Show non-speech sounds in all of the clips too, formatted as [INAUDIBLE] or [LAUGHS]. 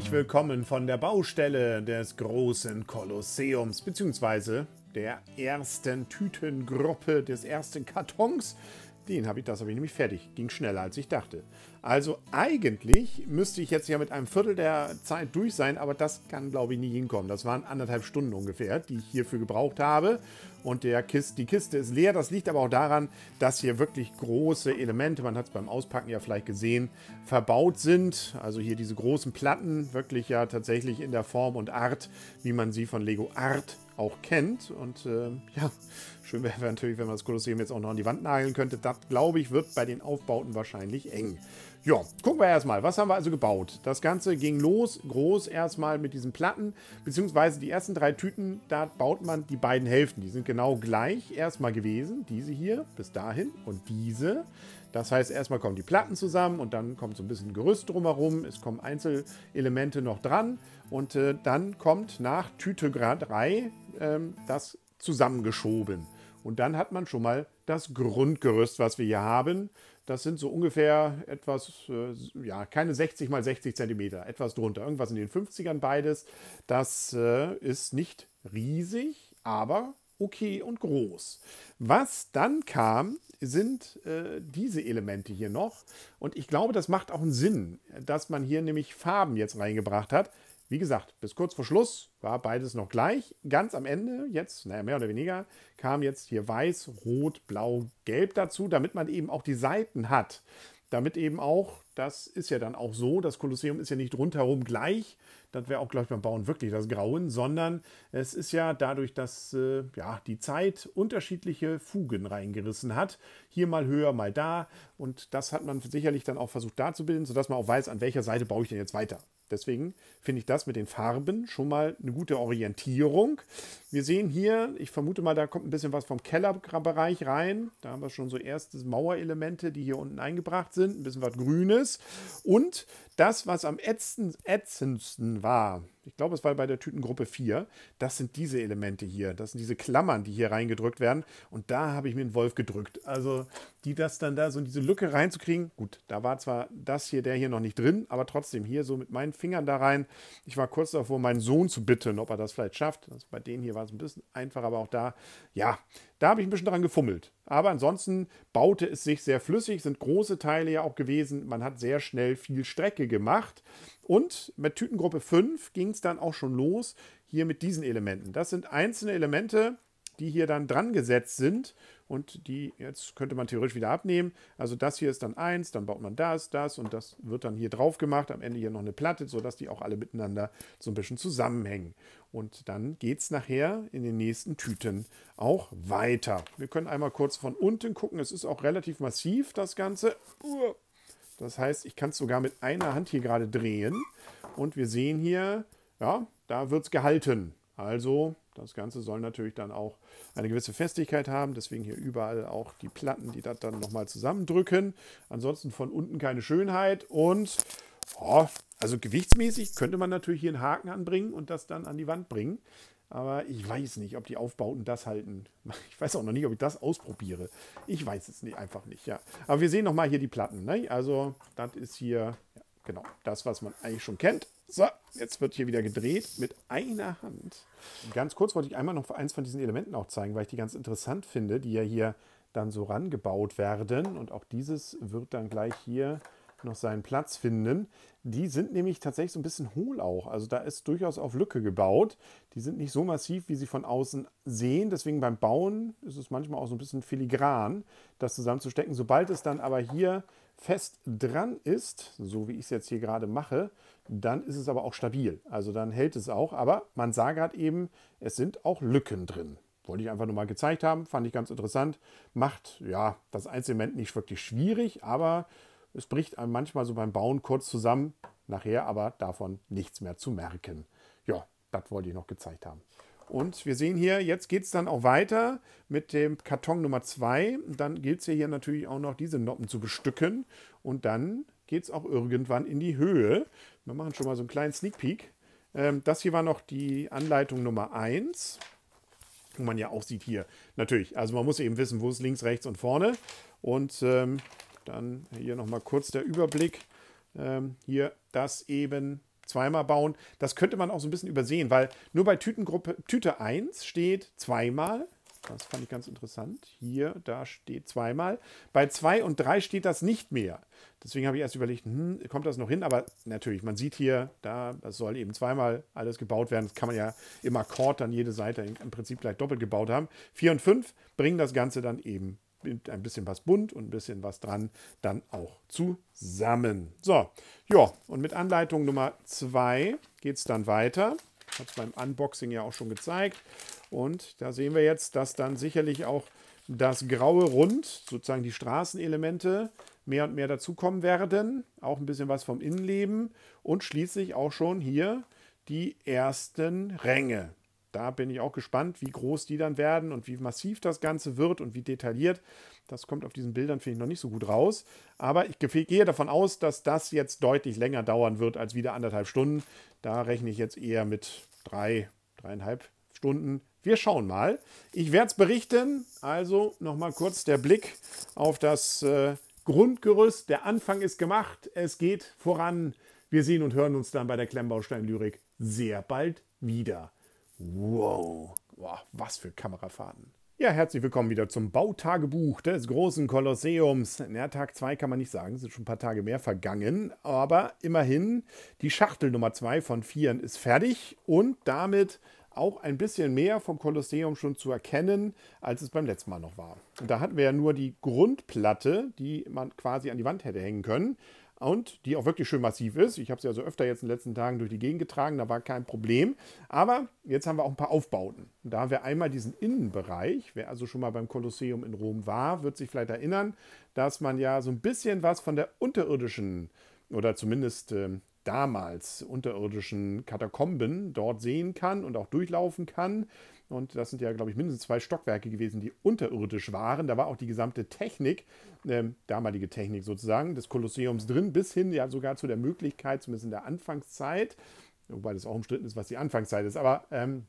herzlich willkommen von der Baustelle des großen Kolosseums bzw. der ersten Tütengruppe des ersten Kartons. Den habe ich, das habe ich nämlich fertig. Ging schneller als ich dachte. Also eigentlich müsste ich jetzt ja mit einem Viertel der Zeit durch sein, aber das kann, glaube ich, nie hinkommen. Das waren anderthalb Stunden ungefähr, die ich hierfür gebraucht habe. Und der Kist, die Kiste ist leer. Das liegt aber auch daran, dass hier wirklich große Elemente, man hat es beim Auspacken ja vielleicht gesehen, verbaut sind. Also hier diese großen Platten, wirklich ja tatsächlich in der Form und Art, wie man sie von Lego Art auch kennt. Und äh, ja, schön wäre natürlich, wenn man das Kolosseum jetzt auch noch an die Wand nageln könnte. Das, glaube ich, wird bei den Aufbauten wahrscheinlich eng. Ja, gucken wir erstmal. Was haben wir also gebaut? Das Ganze ging los, groß erstmal mit diesen Platten, beziehungsweise die ersten drei Tüten, da baut man die beiden Hälften. Die sind genau gleich erstmal gewesen. Diese hier bis dahin und diese. Das heißt, erstmal kommen die Platten zusammen und dann kommt so ein bisschen Gerüst drumherum. Es kommen Einzelelemente noch dran und äh, dann kommt nach Tüte 3 äh, das zusammengeschoben. Und dann hat man schon mal das Grundgerüst, was wir hier haben. Das sind so ungefähr etwas, äh, ja, keine 60 mal 60 Zentimeter, etwas drunter. Irgendwas in den 50ern beides. Das äh, ist nicht riesig, aber okay und groß. Was dann kam, sind äh, diese Elemente hier noch. Und ich glaube, das macht auch einen Sinn, dass man hier nämlich Farben jetzt reingebracht hat. Wie gesagt, bis kurz vor Schluss war beides noch gleich. Ganz am Ende, jetzt, naja, mehr oder weniger, kam jetzt hier weiß, rot, blau, gelb dazu, damit man eben auch die Seiten hat. Damit eben auch, das ist ja dann auch so, das Kolosseum ist ja nicht rundherum gleich, das wäre auch, glaube ich, beim Bauen wirklich das Grauen, sondern es ist ja dadurch, dass äh, ja, die Zeit unterschiedliche Fugen reingerissen hat. Hier mal höher, mal da. Und das hat man sicherlich dann auch versucht darzubilden, sodass man auch weiß, an welcher Seite baue ich denn jetzt weiter. Deswegen finde ich das mit den Farben schon mal eine gute Orientierung. Wir sehen hier, ich vermute mal, da kommt ein bisschen was vom Kellerbereich rein. Da haben wir schon so erste Mauerelemente, die hier unten eingebracht sind. Ein bisschen was Grünes. Und das, was am ätzendsten war, ich glaube, es war bei der Tütengruppe 4. Das sind diese Elemente hier. Das sind diese Klammern, die hier reingedrückt werden. Und da habe ich mir einen Wolf gedrückt. Also, die das dann da so in diese Lücke reinzukriegen. Gut, da war zwar das hier, der hier noch nicht drin, aber trotzdem hier so mit meinen Fingern da rein. Ich war kurz davor, meinen Sohn zu bitten, ob er das vielleicht schafft. Also bei denen hier war es ein bisschen einfacher, aber auch da, ja, da habe ich ein bisschen dran gefummelt. Aber ansonsten baute es sich sehr flüssig, sind große Teile ja auch gewesen. Man hat sehr schnell viel Strecke gemacht. Und mit Tütengruppe 5 ging es dann auch schon los, hier mit diesen Elementen. Das sind einzelne Elemente, die hier dann dran gesetzt sind und die jetzt könnte man theoretisch wieder abnehmen. Also das hier ist dann eins, dann baut man das, das und das wird dann hier drauf gemacht. Am Ende hier noch eine Platte, sodass die auch alle miteinander so ein bisschen zusammenhängen. Und dann geht es nachher in den nächsten Tüten auch weiter. Wir können einmal kurz von unten gucken. Es ist auch relativ massiv, das Ganze. Das heißt, ich kann es sogar mit einer Hand hier gerade drehen. Und wir sehen hier, ja, da wird es gehalten. Also das Ganze soll natürlich dann auch eine gewisse Festigkeit haben, deswegen hier überall auch die Platten, die das dann nochmal zusammendrücken. Ansonsten von unten keine Schönheit und oh, also gewichtsmäßig könnte man natürlich hier einen Haken anbringen und das dann an die Wand bringen. Aber ich weiß nicht, ob die Aufbauten das halten. [LAUGHS] Ich weiß auch noch nicht, ob ich das ausprobiere. Ich weiß es nicht, einfach nicht, ja. Aber wir sehen nochmal hier die Platten. Ne? Also, das ist hier Genau, das, was man eigentlich schon kennt. So, jetzt wird hier wieder gedreht mit einer Hand. Ganz kurz wollte ich einmal noch eins von diesen Elementen auch zeigen, weil ich die ganz interessant finde, die ja hier dann so rangebaut werden. Und auch dieses wird dann gleich hier noch seinen Platz finden. Die sind nämlich tatsächlich so ein bisschen hohl auch. Also da ist durchaus auf Lücke gebaut. Die sind nicht so massiv, wie sie von außen sehen. Deswegen beim Bauen ist es manchmal auch so ein bisschen filigran, das zusammenzustecken. Sobald es dann aber hier fest dran ist, so wie ich es jetzt hier gerade mache, dann ist es aber auch stabil. Also dann hält es auch. Aber man sah gerade eben, es sind auch Lücken drin. Wollte ich einfach nur mal gezeigt haben, fand ich ganz interessant. Macht ja das Einzelement nicht wirklich schwierig, aber es bricht einem manchmal so beim Bauen kurz zusammen. Nachher aber davon nichts mehr zu merken. Ja, das wollte ich noch gezeigt haben. Und wir sehen hier, jetzt geht es dann auch weiter mit dem Karton Nummer 2. Dann gilt es hier natürlich auch noch, diese Noppen zu bestücken. Und dann geht es auch irgendwann in die Höhe. Wir machen schon mal so einen kleinen Sneak Peek. Ähm, das hier war noch die Anleitung Nummer 1. Wo man ja auch sieht hier, natürlich, also man muss eben wissen, wo es links, rechts und vorne. Und ähm, dann hier nochmal kurz der Überblick. Ähm, hier das eben zweimal bauen. Das könnte man auch so ein bisschen übersehen, weil nur bei Tütengruppe, Tüte 1 steht zweimal. Das fand ich ganz interessant. Hier, da steht zweimal. Bei 2 und 3 steht das nicht mehr. Deswegen habe ich erst überlegt, hm, kommt das noch hin? Aber natürlich, man sieht hier, da, das soll eben zweimal alles gebaut werden. Das kann man ja im Akkord dann jede Seite im Prinzip gleich doppelt gebaut haben. 4 und 5 bringen das Ganze dann eben mit ein bisschen was bunt und ein bisschen was dran dann auch zusammen. So, ja, und mit Anleitung Nummer 2 geht es dann weiter. Ich habe es beim Unboxing ja auch schon gezeigt. Und da sehen wir jetzt, dass dann sicherlich auch das graue Rund, sozusagen die Straßenelemente, mehr und mehr dazukommen werden. Auch ein bisschen was vom Innenleben. Und schließlich auch schon hier die ersten Ränge da bin ich auch gespannt, wie groß die dann werden und wie massiv das Ganze wird und wie detailliert. Das kommt auf diesen Bildern, finde ich, noch nicht so gut raus. Aber ich gehe davon aus, dass das jetzt deutlich länger dauern wird als wieder anderthalb Stunden. Da rechne ich jetzt eher mit drei, dreieinhalb Stunden. Wir schauen mal. Ich werde es berichten. Also nochmal kurz der Blick auf das äh, Grundgerüst. Der Anfang ist gemacht. Es geht voran. Wir sehen und hören uns dann bei der Klemmbaustein-Lyrik sehr bald wieder. Wow. wow, was für Kamerafahrten. Ja, herzlich willkommen wieder zum Bautagebuch des großen Kolosseums. Na, Tag 2 kann man nicht sagen, es sind schon ein paar Tage mehr vergangen, aber immerhin, die Schachtel Nummer 2 von 4 ist fertig und damit auch ein bisschen mehr vom Kolosseum schon zu erkennen, als es beim letzten Mal noch war. da hatten wir ja nur die Grundplatte, die man quasi an die Wand hätte hängen können und die auch wirklich schön massiv ist. Ich habe sie also öfter jetzt in den letzten Tagen durch die Gegend getragen, da war kein Problem. Aber jetzt haben wir auch ein paar Aufbauten. da haben wir einmal diesen Innenbereich. Wer also schon mal beim Kolosseum in Rom war, wird sich vielleicht erinnern, dass man ja so ein bisschen was von der unterirdischen oder zumindest äh, damals unterirdischen Katakomben dort sehen kann und auch durchlaufen kann. Und das sind ja, glaube ich, mindestens zwei Stockwerke gewesen, die unterirdisch waren. Da war auch die gesamte Technik, ähm, damalige Technik sozusagen, des Kolosseums drin, bis hin ja sogar zu der Möglichkeit, zumindest in der Anfangszeit, wobei das auch umstritten ist, was die Anfangszeit ist, aber ähm,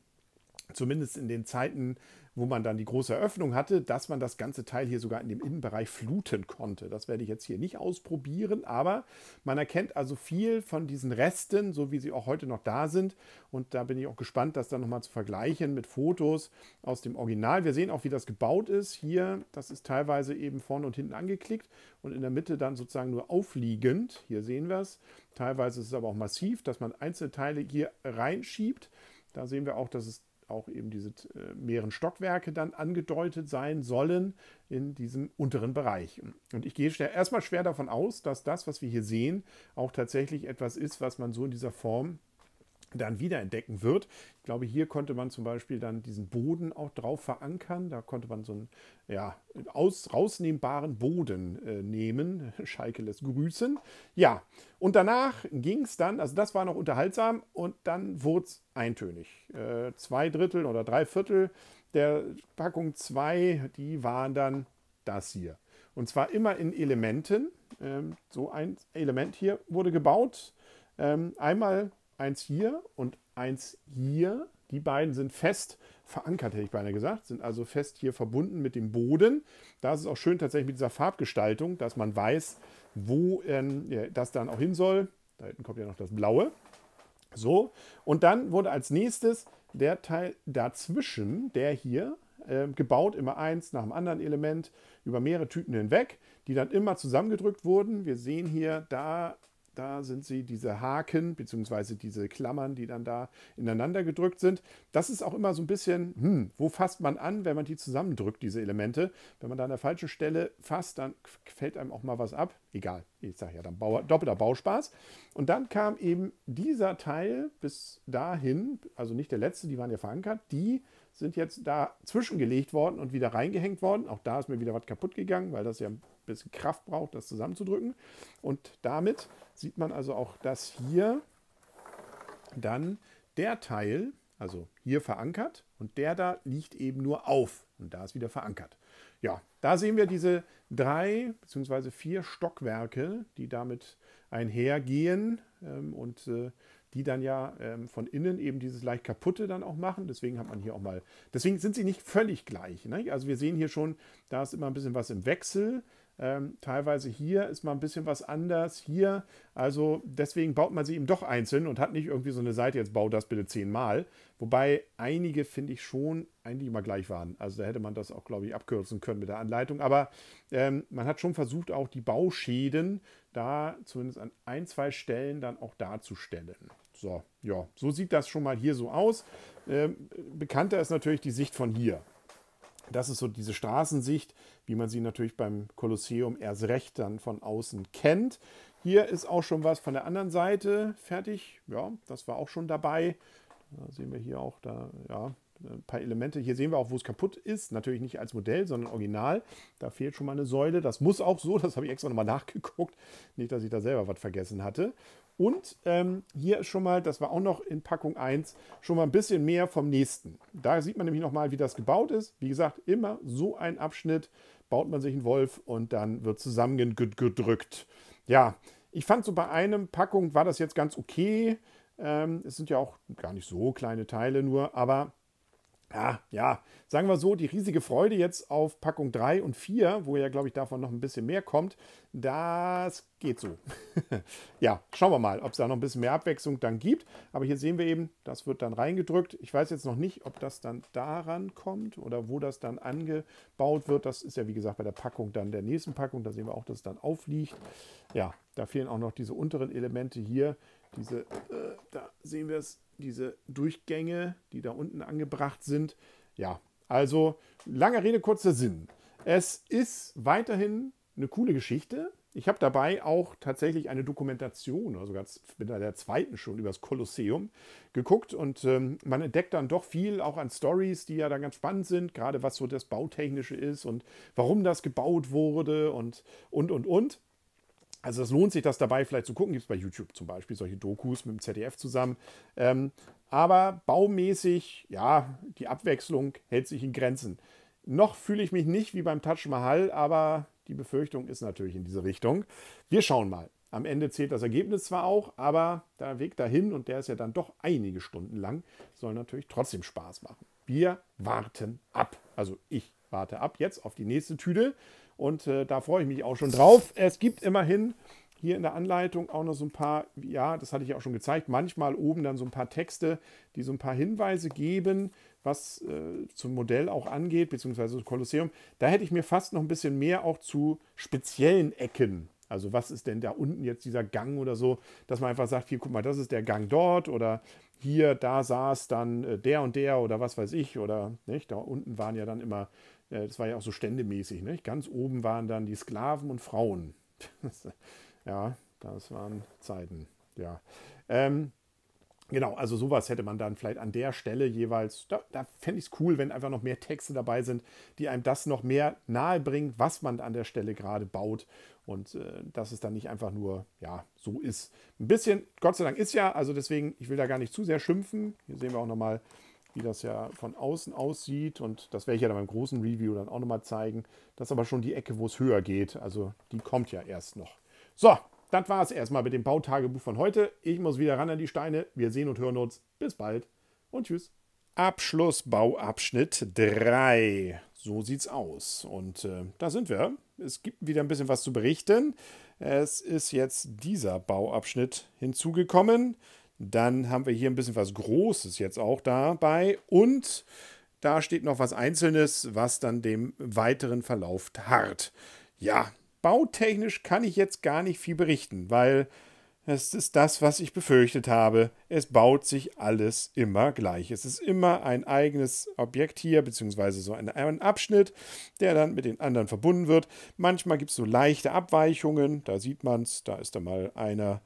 zumindest in den Zeiten wo man dann die große Eröffnung hatte, dass man das ganze Teil hier sogar in dem Innenbereich fluten konnte. Das werde ich jetzt hier nicht ausprobieren, aber man erkennt also viel von diesen Resten, so wie sie auch heute noch da sind. Und da bin ich auch gespannt, das dann nochmal zu vergleichen mit Fotos aus dem Original. Wir sehen auch, wie das gebaut ist. Hier, das ist teilweise eben vorne und hinten angeklickt und in der Mitte dann sozusagen nur aufliegend. Hier sehen wir es. Teilweise ist es aber auch massiv, dass man Einzelteile hier reinschiebt. Da sehen wir auch, dass es auch eben diese äh, mehreren Stockwerke dann angedeutet sein sollen in diesem unteren Bereich. Und ich gehe erstmal schwer davon aus, dass das, was wir hier sehen, auch tatsächlich etwas ist, was man so in dieser Form dann wiederentdecken wird. Ich glaube, hier konnte man zum Beispiel dann diesen Boden auch drauf verankern. Da konnte man so einen ja, aus, rausnehmbaren Boden äh, nehmen. [LAUGHS] Schalke lässt grüßen. Ja, und danach ging es dann, also das war noch unterhaltsam, und dann wurde es eintönig. Äh, zwei Drittel oder drei Viertel der Packung 2, die waren dann das hier. Und zwar immer in Elementen. Ähm, so ein Element hier wurde gebaut. Ähm, einmal eins hier und eins hier. Die beiden sind fest verankert, hätte ich beinahe gesagt, sind also fest hier verbunden mit dem Boden. Da ist es auch schön tatsächlich mit dieser Farbgestaltung, dass man weiß, wo ähm, ja, das dann auch hin soll. Da hinten kommt ja noch das Blaue. So, und dann wurde als nächstes der Teil dazwischen, der hier, äh, gebaut, immer eins nach dem anderen Element, über mehrere Tüten hinweg, die dann immer zusammengedrückt wurden. Wir sehen hier, da da sind sie, diese Haken bzw. diese Klammern, die dann da ineinander gedrückt sind. Das ist auch immer so ein bisschen, hm, wo fasst man an, wenn man die zusammendrückt, diese Elemente? Wenn man da an der falschen Stelle fasst, dann fällt einem auch mal was ab. Egal, ich sage ja dann Bauer, doppelter Bauspaß. Und dann kam eben dieser Teil bis dahin, also nicht der letzte, die waren ja verankert, die sind jetzt da zwischengelegt worden und wieder reingehängt worden. Auch da ist mir wieder was kaputt gegangen, weil das ja ein bisschen Kraft braucht, das zusammenzudrücken. Und damit sieht man also auch, dass hier dann der Teil, also hier verankert und der da liegt eben nur auf und da ist wieder verankert. Ja, da sehen wir diese drei bzw. vier Stockwerke, die damit einhergehen ähm, und äh, die dann ja ähm, von innen eben dieses leicht kaputte dann auch machen. Deswegen hat man hier auch mal, deswegen sind sie nicht völlig gleich. Ne? Also wir sehen hier schon, da ist immer ein bisschen was im Wechsel. Ähm, teilweise hier ist mal ein bisschen was anders. Hier, also deswegen baut man sie eben doch einzeln und hat nicht irgendwie so eine Seite, jetzt baut das bitte zehnmal. Wobei einige, finde ich, schon eigentlich immer gleich waren. Also da hätte man das auch, glaube ich, abkürzen können mit der Anleitung. Aber ähm, man hat schon versucht, auch die Bauschäden da zumindest an ein, zwei Stellen dann auch darzustellen. So, ja, so sieht das schon mal hier so aus. Ähm, bekannter ist natürlich die Sicht von hier. Das ist so diese Straßensicht, wie man sie natürlich beim Kolosseum erst recht dann von außen kennt. Hier ist auch schon was von der anderen Seite fertig. Ja, das war auch schon dabei. Da sehen wir hier auch da, ja, ein paar Elemente. Hier sehen wir auch, wo es kaputt ist. Natürlich nicht als Modell, sondern original. Da fehlt schon mal eine Säule. Das muss auch so. Das habe ich extra nochmal nachgeguckt. Nicht, dass ich da selber was vergessen hatte. Und ähm, hier ist schon mal, das war auch noch in Packung 1, schon mal ein bisschen mehr vom nächsten. Da sieht man nämlich nochmal, wie das gebaut ist. Wie gesagt, immer so ein Abschnitt baut man sich einen Wolf und dann wird zusammengedrückt. Ja, ich fand so bei einem Packung war das jetzt ganz okay. Ähm, es sind ja auch gar nicht so kleine Teile nur, aber ja, ja, sagen wir so, die riesige Freude jetzt auf Packung 3 und 4, wo ja, glaube ich, davon noch ein bisschen mehr kommt, das geht so. [LAUGHS] ja, schauen wir mal, ob es da noch ein bisschen mehr Abwechslung dann gibt. Aber hier sehen wir eben, das wird dann reingedrückt. Ich weiß jetzt noch nicht, ob das dann daran kommt oder wo das dann angebaut wird. Das ist ja, wie gesagt, bei der Packung dann der nächsten Packung. Da sehen wir auch, dass es dann aufliegt. Ja, da fehlen auch noch diese unteren Elemente hier. Diese, äh, da sehen wir es diese Durchgänge, die da unten angebracht sind. Ja, also lange Rede, kurzer Sinn. Es ist weiterhin eine coole Geschichte. Ich habe dabei auch tatsächlich eine Dokumentation, oder sogar also bin da der zweiten schon über das Kolosseum geguckt und ähm, man entdeckt dann doch viel auch an Stories, die ja dann ganz spannend sind, gerade was so das Bautechnische ist und warum das gebaut wurde und und und und. Also es lohnt sich, das dabei vielleicht zu gucken. Gibt es bei YouTube zum Beispiel solche Dokus mit dem ZDF zusammen. Ähm, aber baumäßig, ja, die Abwechslung hält sich in Grenzen. Noch fühle ich mich nicht wie beim Taj Mahal, aber die Befürchtung ist natürlich in diese Richtung. Wir schauen mal. Am Ende zählt das Ergebnis zwar auch, aber der Weg dahin, und der ist ja dann doch einige Stunden lang, soll natürlich trotzdem Spaß machen. Wir warten ab. Also ich warte ab jetzt auf die nächste Tüte. Und äh, da freue ich mich auch schon drauf. Es gibt immerhin hier in der Anleitung auch noch so ein paar, ja, das hatte ich auch schon gezeigt, manchmal oben dann so ein paar Texte, die so ein paar Hinweise geben, was äh, zum Modell auch angeht, beziehungsweise zum Kolosseum. Da hätte ich mir fast noch ein bisschen mehr auch zu speziellen Ecken. Also was ist denn da unten jetzt dieser Gang oder so, dass man einfach sagt, hier, guck mal, das ist der Gang dort oder hier, da saß dann äh, der und der oder was weiß ich oder nicht, da unten waren ja dann immer das war ja auch so ständemäßig. Ne? Ganz oben waren dann die Sklaven und Frauen. [LAUGHS] ja, das waren Zeiten. Ja. Ähm, genau, also sowas hätte man dann vielleicht an der Stelle jeweils, da, da fände ich es cool, wenn einfach noch mehr Texte dabei sind, die einem das noch mehr nahe bringen, was man an der Stelle gerade baut und äh, dass es dann nicht einfach nur, ja, so ist. Ein bisschen, Gott sei Dank ist ja, also deswegen, ich will da gar nicht zu sehr schimpfen. Hier sehen wir auch nochmal wie das ja von außen aussieht. Und das werde ich ja dann beim großen Review dann auch nochmal zeigen. Das ist aber schon die Ecke, wo es höher geht. Also die kommt ja erst noch. So, das war es erstmal mit dem Bautagebuch von heute. Ich muss wieder ran an die Steine. Wir sehen und hören uns. Bis bald und tschüss. Abschlussbauabschnitt 3. So sieht's aus. Und äh, da sind wir. Es gibt wieder ein bisschen was zu berichten. Es ist jetzt dieser Bauabschnitt hinzugekommen. Dann haben wir hier ein bisschen was Großes jetzt auch dabei. Und da steht noch was Einzelnes, was dann dem weiteren Verlauf hart. Ja, bautechnisch kann ich jetzt gar nicht viel berichten, weil es ist das, was ich befürchtet habe. Es baut sich alles immer gleich. Es ist immer ein eigenes Objekt hier, beziehungsweise so ein, ein Abschnitt, der dann mit den anderen verbunden wird. Manchmal gibt es so leichte Abweichungen. Da sieht man es, da ist da mal einer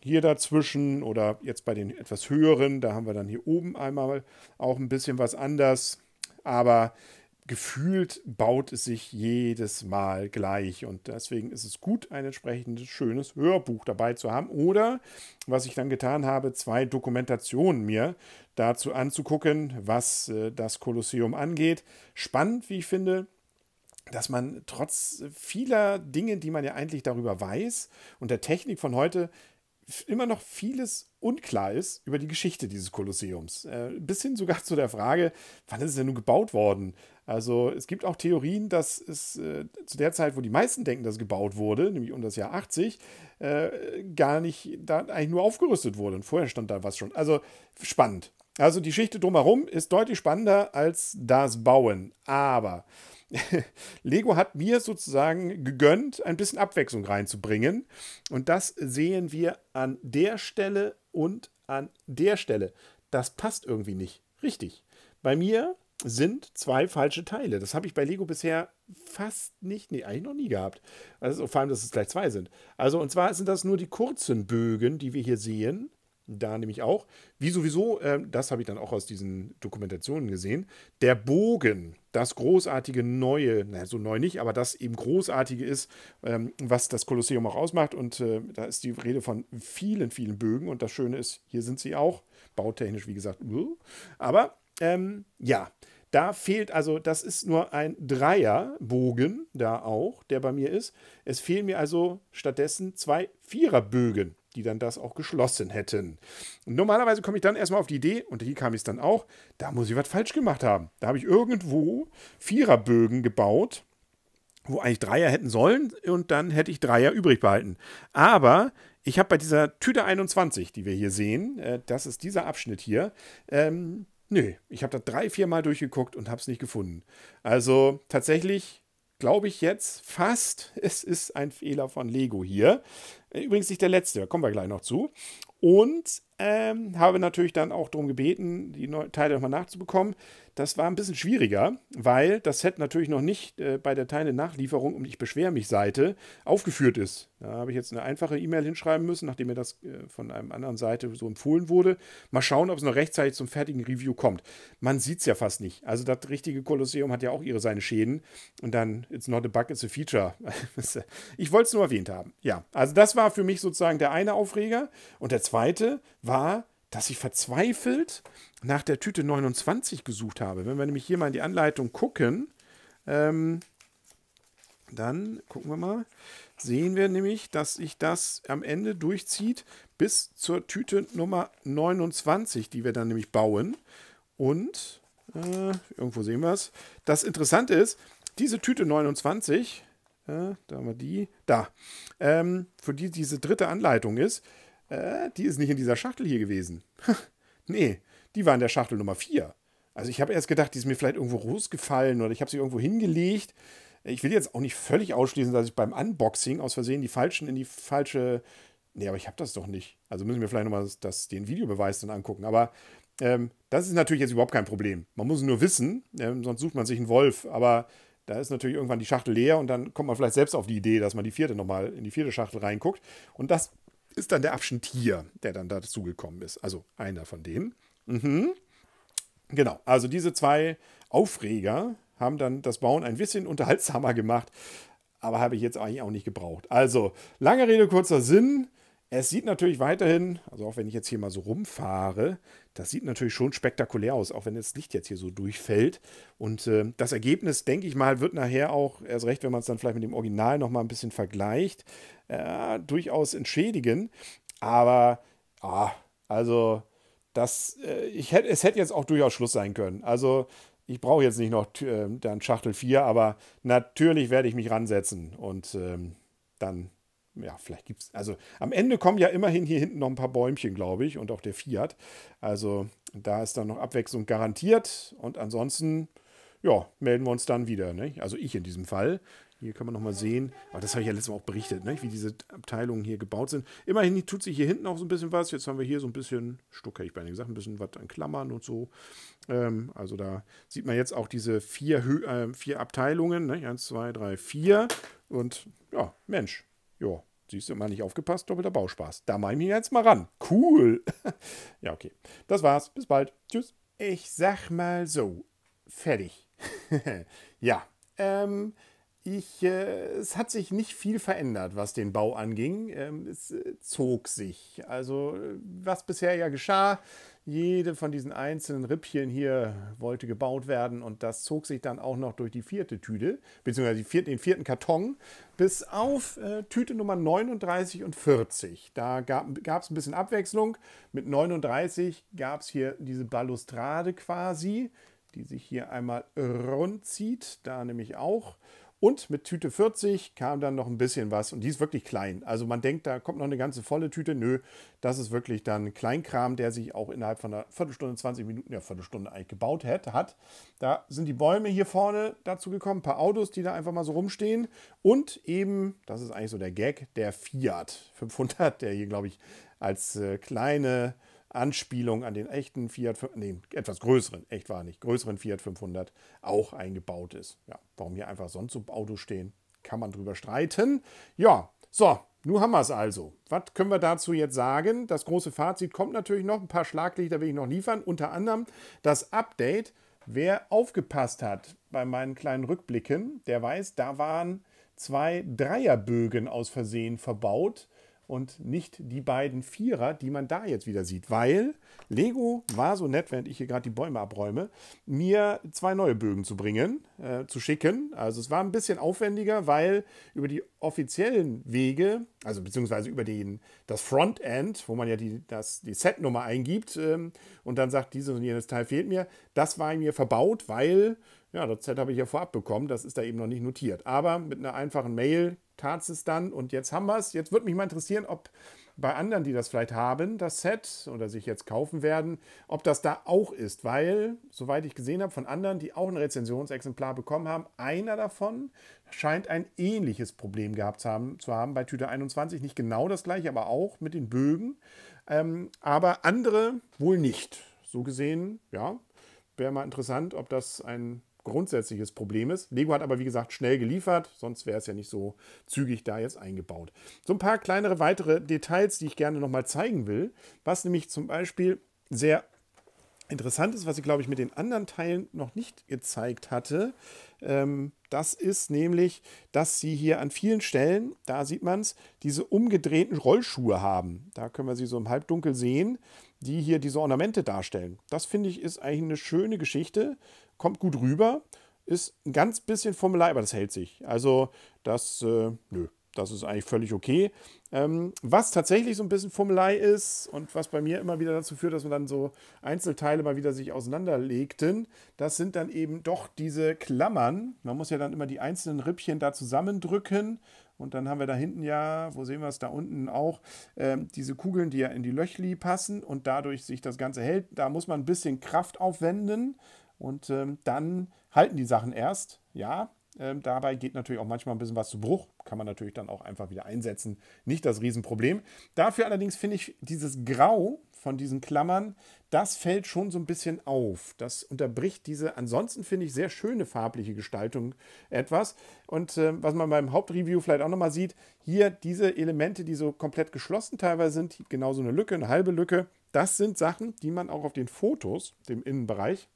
hier dazwischen oder jetzt bei den etwas höheren, da haben wir dann hier oben einmal auch ein bisschen was anders, aber gefühlt baut es sich jedes Mal gleich und deswegen ist es gut, ein entsprechendes schönes Hörbuch dabei zu haben oder, was ich dann getan habe, zwei Dokumentationen mir dazu anzugucken, was äh, das Kolosseum angeht. Spannend, wie ich finde, dass man trotz vieler Dinge, die man ja eigentlich darüber weiß und der Technik von heute, immer noch vieles unklar ist über die Geschichte dieses Kolosseums. Äh, bis hin sogar [LAUGHS] zu der Frage, wann ist es denn nun gebaut worden? Also es gibt auch Theorien, dass es äh, zu der Zeit, wo die meisten denken, dass es gebaut wurde, nämlich um das Jahr 80, äh, gar nicht, da eigentlich nur aufgerüstet wurde. Und vorher stand da was schon. Also spannend. Also die Geschichte drumherum ist deutlich spannender als das Bauen. Aber [LAUGHS] Lego hat mir sozusagen gegönnt, ein bisschen Abwechslung reinzubringen. Und das sehen wir an der Stelle und an der Stelle. Das passt irgendwie nicht. Richtig. Bei mir sind zwei falsche Teile. Das habe ich bei Lego bisher fast nicht, nee, eigentlich noch nie gehabt. Also vor allem, dass es gleich zwei sind. Also und zwar sind das nur die kurzen Bögen, die wir hier sehen. Da nehme ich auch. Wie sowieso, äh, das habe ich dann auch aus diesen Dokumentationen gesehen, der Bogen das großartige Neue, na, so neu nicht, aber das eben Großartige ist, ähm, was das Kolosseum auch ausmacht. Und äh, da ist die Rede von vielen, vielen Bögen. Und das Schöne ist, hier sind sie auch. Bautechnisch, wie gesagt, aber ähm, ja. Da fehlt also, das ist nur ein Dreierbogen da auch, der bei mir ist. Es fehlen mir also stattdessen zwei Viererbögen die dann das auch geschlossen hätten. Und normalerweise komme ich dann erstmal auf die Idee, und hier kam ich es dann auch, da muss ich was falsch gemacht haben. Da habe ich irgendwo Viererbögen gebaut, wo eigentlich Dreier hätten sollen und dann hätte ich Dreier übrig behalten. Aber ich habe bei dieser Tüte 21, die wir hier sehen, äh, das ist dieser Abschnitt hier, ähm, nö, ich habe da drei, vier Mal durchgeguckt und habe es nicht gefunden. Also tatsächlich glaube ich jetzt fast, [LAUGHS] es ist ein Fehler von Lego hier. Übrigens nicht der letzte, da kommen wir gleich noch zu. Und ähm, habe natürlich dann auch darum gebeten, die Teile nochmal nachzubekommen. Das war ein bisschen schwieriger, weil das Set natürlich noch nicht äh, bei der Teile-Nachlieferung und Ich beschwere mich Seite aufgeführt ist. Da habe ich jetzt eine einfache E-Mail hinschreiben müssen, nachdem mir das äh, von einem anderen Seite so empfohlen wurde. Mal schauen, ob es noch rechtzeitig zum fertigen Review kommt. Man sieht es ja fast nicht. Also das richtige Kolosseum hat ja auch ihre seine Schäden. Und dann, it's not a bug, it's a feature. [LAUGHS] ich wollte es nur erwähnt haben. Ja, also das war war für mich sozusagen der eine Aufreger. Und der zweite war, dass ich verzweifelt nach der Tüte 29 gesucht habe. Wenn wir nämlich hier mal in die Anleitung gucken, ähm, dann gucken wir mal, sehen wir nämlich, dass sich das am Ende durchzieht bis zur Tüte Nummer 29, die wir dann nämlich bauen. Und äh, irgendwo sehen wir es. Das Interessante ist, diese Tüte 29, äh, da haben wir die. Da. Ähm, für die diese dritte Anleitung ist, äh, die ist nicht in dieser Schachtel hier gewesen. [LAUGHS] nee, die war in der Schachtel Nummer 4. Also ich habe erst gedacht, die ist mir vielleicht irgendwo rausgefallen oder ich habe sie irgendwo hingelegt. Äh, ich will jetzt auch nicht völlig ausschließen, dass ich beim Unboxing aus Versehen die falschen in die falsche. Nee, aber ich habe das doch nicht. Also müssen wir vielleicht nochmal das, das, den Videobeweis dann angucken. Aber ähm, das ist natürlich jetzt überhaupt kein Problem. Man muss es nur wissen, ähm, sonst sucht man sich einen Wolf. Aber da ist natürlich irgendwann die Schachtel leer und dann kommt man vielleicht selbst auf die Idee, dass man die vierte nochmal in die vierte Schachtel reinguckt. Und das ist dann der Abschnitt hier, der dann dazugekommen ist. Also einer von denen. Mhm. Genau, also diese zwei Aufreger haben dann das Bauen ein bisschen unterhaltsamer gemacht, aber habe ich jetzt eigentlich auch nicht gebraucht. Also, lange Rede, kurzer Sinn. Es sieht natürlich weiterhin, also auch wenn ich jetzt hier mal so rumfahre, das sieht natürlich schon spektakulär aus, auch wenn das Licht jetzt hier so durchfällt. Und äh, das Ergebnis, denke ich mal, wird nachher auch, erst recht, wenn man es dann vielleicht mit dem Original nochmal ein bisschen vergleicht, äh, durchaus entschädigen. Aber, ah, also, das, äh, ich hätte, es hätte jetzt auch durchaus Schluss sein können. Also, ich brauche jetzt nicht noch äh, dann Schachtel 4, aber natürlich werde ich mich ransetzen und ähm, dann ja, vielleicht gibt es, also am Ende kommen ja immerhin hier hinten noch ein paar Bäumchen, glaube ich, und auch der Fiat. Also da ist dann noch Abwechslung garantiert und ansonsten, ja, melden wir uns dann wieder. Ne? Also ich in diesem Fall. Hier kann man nochmal sehen, aber das habe ich ja letztes Mal auch berichtet, ne? wie diese Abteilungen hier gebaut sind. Immerhin tut sich hier hinten auch so ein bisschen was. Jetzt haben wir hier so ein bisschen, Stuck hätte ich beinahe gesagt, ein bisschen was an Klammern und so. Ähm, also da sieht man jetzt auch diese vier, Hö äh, vier Abteilungen. Ne? Eins, zwei, drei, vier. Und ja, Mensch, ja, Siehst du, immer nicht aufgepasst, doppelter Bauspaß. Da mache ich mich jetzt mal ran. Cool. [LAUGHS] ja, okay. Das war's. Bis bald. Tschüss. Ich sag mal so. Fertig. [LAUGHS] ja. Ähm, ich, äh, es hat sich nicht viel verändert, was den Bau anging. Ähm, es äh, zog sich. Also äh, was bisher ja geschah, jede von diesen einzelnen Rippchen hier wollte gebaut werden und das zog sich dann auch noch durch die vierte Tüte, beziehungsweise vierte, den vierten Karton, bis auf äh, Tüte Nummer 39 und 40. Da gab es ein bisschen Abwechslung. Mit 39 gab es hier diese Balustrade quasi, die sich hier einmal rundzieht, da nämlich auch. Und mit Tüte 40 kam dann noch ein bisschen was und die ist wirklich klein. Also man denkt, da kommt noch eine ganze volle Tüte. Nö, das ist wirklich dann Kleinkram, der sich auch innerhalb von einer Viertelstunde, 20 Minuten, ja Viertelstunde eigentlich gebaut hat. Da sind die Bäume hier vorne dazu gekommen, ein paar Autos, die da einfach mal so rumstehen. Und eben, das ist eigentlich so der Gag, der Fiat 500, der hier glaube ich als äh, kleine Anspielung an den echten Fiat, nee, etwas größeren, echt war nicht, größeren Fiat 500 auch eingebaut ist. Ja, warum hier einfach sonst so Autos stehen, kann man drüber streiten. Ja, so, nun haben wir es also. Was können wir dazu jetzt sagen? Das große Fazit kommt natürlich noch. Ein paar Schlaglichter will ich noch liefern. Unter anderem das Update. Wer aufgepasst hat bei meinen kleinen Rückblicken, der weiß, da waren zwei Dreierbögen aus Versehen verbaut und nicht die beiden Vierer, die man da jetzt wieder sieht. Weil Lego war so nett, während ich hier gerade die Bäume abräume, mir zwei neue Bögen zu bringen, äh, zu schicken. Also es war ein bisschen aufwendiger, weil über die offiziellen Wege, also beziehungsweise über den, das Frontend, wo man ja die, das, die Setnummer eingibt ähm, und dann sagt, dieses und jenes Teil fehlt mir, das war mir verbaut, weil ja, das Set habe ich ja vorab bekommen, das ist da eben noch nicht notiert. Aber mit einer einfachen Mail tat es dann und jetzt haben wir es. Jetzt würde mich mal interessieren, ob bei anderen, die das vielleicht haben, das Set oder sich jetzt kaufen werden, ob das da auch ist, weil, soweit ich gesehen habe, von anderen, die auch ein Rezensionsexemplar bekommen haben, einer davon scheint ein ähnliches Problem gehabt zu haben, zu haben bei Tüte 21. Nicht genau das gleiche, aber auch mit den Bögen. Ähm, aber andere wohl nicht. So gesehen, ja, wäre mal interessant, ob das ein grundsätzliches Problem ist. Lego hat aber, wie gesagt, schnell geliefert, sonst wäre es ja nicht so zügig da jetzt eingebaut. So ein paar kleinere weitere Details, die ich gerne nochmal zeigen will, was nämlich zum Beispiel sehr interessant ist, was ich glaube ich mit den anderen Teilen noch nicht gezeigt hatte. Ähm, das ist nämlich, dass sie hier an vielen Stellen, da sieht man es, diese umgedrehten Rollschuhe haben. Da können wir sie so im Halbdunkel sehen, die hier diese Ornamente darstellen. Das finde ich ist eigentlich eine schöne Geschichte, kommt gut rüber, ist ein ganz bisschen Formular, aber das hält sich. Also das, äh, nö, das ist eigentlich völlig okay. Ähm, was tatsächlich so ein bisschen Fummelei ist und was bei mir immer wieder dazu führt, dass man dann so Einzelteile mal wieder sich auseinanderlegten, das sind dann eben doch diese Klammern. Man muss ja dann immer die einzelnen Rippchen da zusammendrücken. Und dann haben wir da hinten ja, wo sehen wir es, da unten auch, ähm, diese Kugeln, die ja in die Löchli passen und dadurch sich das Ganze hält. Da muss man ein bisschen Kraft aufwenden und ähm, dann halten die Sachen erst. Ja, ähm, dabei geht natürlich auch manchmal ein bisschen was zu Bruch. Kann man natürlich dann auch einfach wieder einsetzen. Nicht das Riesenproblem. Dafür allerdings finde ich dieses Grau von diesen Klammern, das fällt schon so ein bisschen auf. Das unterbricht diese ansonsten, finde ich, sehr schöne farbliche Gestaltung etwas. Und äh, was man beim Hauptreview vielleicht auch nochmal sieht, hier diese Elemente, die so komplett geschlossen teilweise sind, genauso eine Lücke, eine halbe Lücke, das sind Sachen, die man auch auf den Fotos, dem Innenbereich,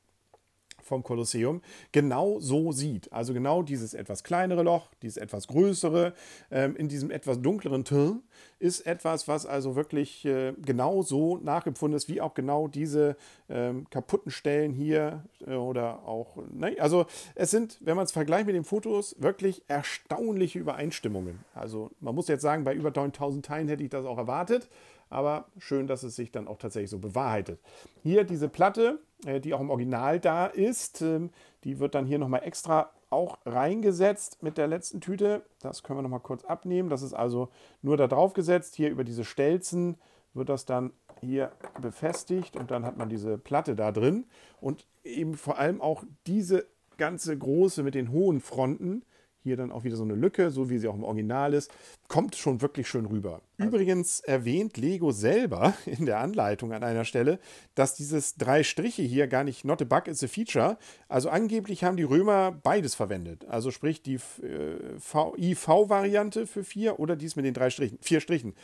vom Kolosseum genau so sieht. Also genau dieses etwas kleinere Loch, dieses etwas größere, ähm, in diesem etwas dunkleren Turm ist etwas, was also wirklich äh, genau so nachempfunden ist, wie auch genau diese ähm, kaputten Stellen hier äh, oder auch. Ne? Also es sind, wenn man es vergleicht mit den Fotos, wirklich erstaunliche Übereinstimmungen. Also man muss jetzt sagen, bei über 9000 Teilen hätte ich das auch erwartet, aber schön, dass es sich dann auch tatsächlich so bewahrheitet. Hier diese Platte, äh, die auch im Original da ist, ähm, die wird dann hier nochmal extra auch reingesetzt mit der letzten Tüte. Das können wir nochmal kurz abnehmen. Das ist also nur da drauf gesetzt. Hier über diese Stelzen wird das dann hier befestigt und dann hat man diese Platte da drin. Und eben vor allem auch diese ganze große mit den hohen Fronten, hier dann auch wieder so eine Lücke, so wie sie auch im Original ist, kommt schon wirklich schön rüber. Also Übrigens erwähnt Lego selber [LAUGHS] in der Anleitung an einer Stelle, dass dieses drei Striche hier gar nicht not a bug, it's a feature. Also angeblich haben die Römer beides verwendet. Also sprich die äh, IV-Variante für vier oder dies mit den drei Strichen, vier Strichen.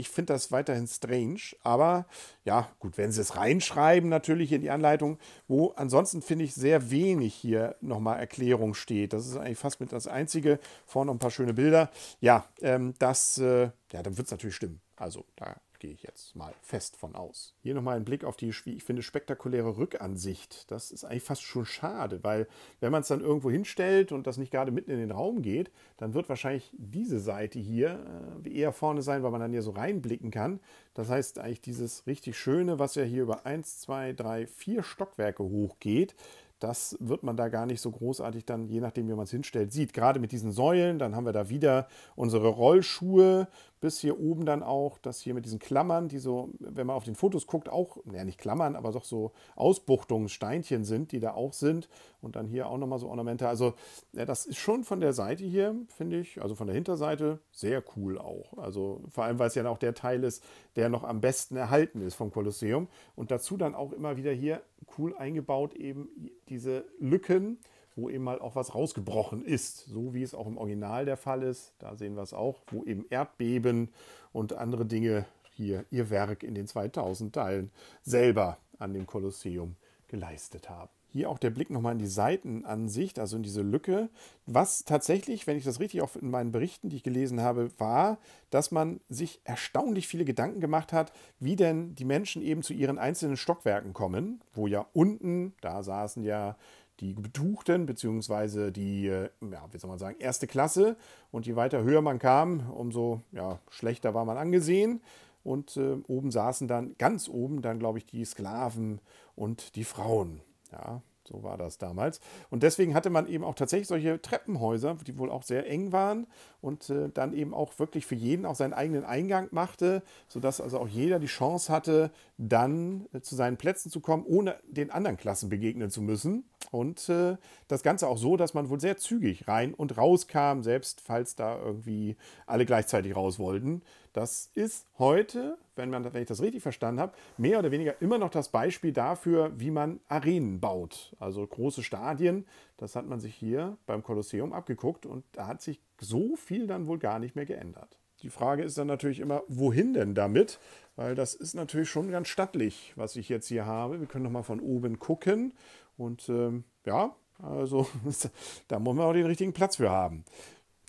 Ich finde das weiterhin strange, aber ja, gut, wenn sie es reinschreiben, natürlich in die Anleitung, wo ansonsten finde ich sehr wenig hier nochmal Erklärung steht. Das ist eigentlich fast mit das Einzige. Vorne noch ein paar schöne Bilder. Ja, ähm, das äh, ja, dann wird es natürlich stimmen. Also da gehe ich jetzt mal fest von aus. Hier nochmal ein Blick auf die, wie ich finde, spektakuläre Rückansicht. Das ist eigentlich fast schon schade, weil wenn man es dann irgendwo hinstellt und das nicht gerade mitten in den Raum geht, dann wird wahrscheinlich diese Seite hier äh, eher vorne sein, weil man dann ja so reinblicken kann. Das heißt eigentlich dieses richtig Schöne, was ja hier über 1, 2, 3, 4 Stockwerke hochgeht, das wird man da gar nicht so großartig dann, je nachdem, wie man es hinstellt, sieht. Gerade mit diesen Säulen, dann haben wir da wieder unsere Rollschuhe bis hier oben dann auch, das hier mit diesen Klammern, die so, wenn man auf den Fotos guckt, auch, naja, nicht Klammern, aber doch so Ausbuchtungen, Steinchen sind, die da auch sind. Und dann hier auch nochmal so Ornamente. Also ja, das ist schon von der Seite hier, finde ich, also von der Hinterseite, sehr cool auch. Also vor allem, weil es ja auch der Teil ist, der noch am besten erhalten ist vom Kolosseum. Und dazu dann auch immer wieder hier cool eingebaut eben diese Lücken, wo eben mal auch was rausgebrochen ist, so wie es auch im Original der Fall ist. Da sehen wir es auch, wo eben Erdbeben und andere Dinge hier ihr Werk in den 2000 Teilen selber an dem Kolosseum geleistet haben. Hier auch der Blick nochmal in die Seitenansicht, also in diese Lücke. Was tatsächlich, wenn ich das richtig auch in meinen Berichten, die ich gelesen habe, war, dass man sich erstaunlich viele Gedanken gemacht hat, wie denn die Menschen eben zu ihren einzelnen Stockwerken kommen, wo ja unten, da saßen ja die Betuchten bzw. die, äh, ja, wie soll man sagen, erste Klasse. Und je weiter höher man kam, umso ja, schlechter war man angesehen. Und äh, oben saßen dann, ganz oben, dann glaube ich, die Sklaven und die Frauen. Ja, so war das damals. Und deswegen hatte man eben auch tatsächlich solche Treppenhäuser, die wohl auch sehr eng waren und äh, dann eben auch wirklich für jeden auch seinen eigenen Eingang machte, sodass also auch jeder die Chance hatte, dann äh, zu seinen Plätzen zu kommen, ohne den anderen Klassen begegnen zu müssen. Und äh, das Ganze auch so, dass man wohl sehr zügig rein und raus kam, selbst falls da irgendwie alle gleichzeitig raus wollten. Das ist heute, wenn, man, wenn ich das richtig verstanden habe, mehr oder weniger immer noch das Beispiel dafür, wie man Arenen baut. Also große Stadien, das hat man sich hier beim Kolosseum abgeguckt und da hat sich so viel dann wohl gar nicht mehr geändert. Die Frage ist dann natürlich immer, wohin denn damit? Weil das ist natürlich schon ganz stattlich, was ich jetzt hier habe. Wir können nochmal von oben gucken und ähm, ja, also [LAUGHS] da muss man auch den richtigen Platz für haben.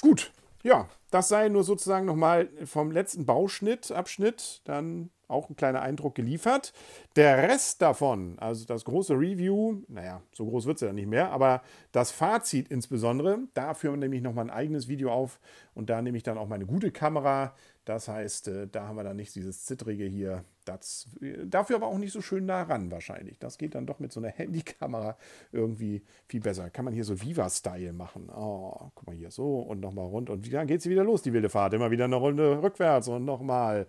Gut, ja, das sei nur sozusagen nochmal vom letzten Bauschnitt, Abschnitt, dann auch ein kleiner Eindruck geliefert. Der Rest davon, also das große Review, naja, so groß wird es ja nicht mehr, aber das Fazit insbesondere, dafür nehme ich nochmal ein eigenes Video auf und da nehme ich dann auch meine gute Kamera, das heißt, äh, da haben wir dann nicht dieses Zittrige hier. Das, äh, dafür aber auch nicht so schön nah ran wahrscheinlich. Das geht dann doch mit so einer [LAUGHS] Handykamera irgendwie viel besser. Kann man hier so Viva-Style machen. Oh, guck mal hier so und nochmal rund. Und dann geht sie wieder los, die wilde Fahrt. Immer wieder eine Runde rückwärts und nochmal.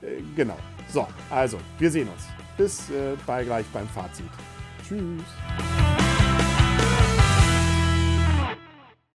Äh, genau. So, also, wir sehen uns. Bis äh, bei gleich beim Fazit. Tschüss.